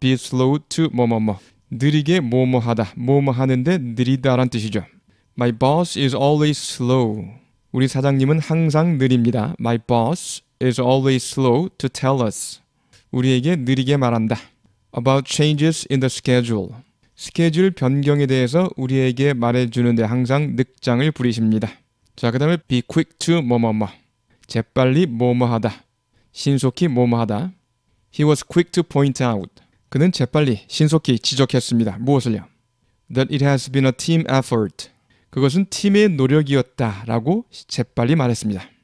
be slow to 뭐뭐뭐 느리게 뭐뭐하다 뭐뭐하는데 느리다란 뜻이죠. My boss is always slow. 우리 사장님은 항상 느립니다. My boss is always slow to tell us. 우리에게 느리게 말한다. About changes in the schedule. 스케줄 변경에 대해서 우리에게 말해주는데 항상 늑장을 부리십니다. 자, 그 다음에 be quick to 뭐뭐뭐. 재빨리 뭐뭐하다. 신속히 뭐뭐하다. He was quick to point out. 그는 재빨리 신속히 지적했습니다. 무엇을요? That it has been a team effort. 그것은 팀의 노력이었다라고 재빨리 말했습니다.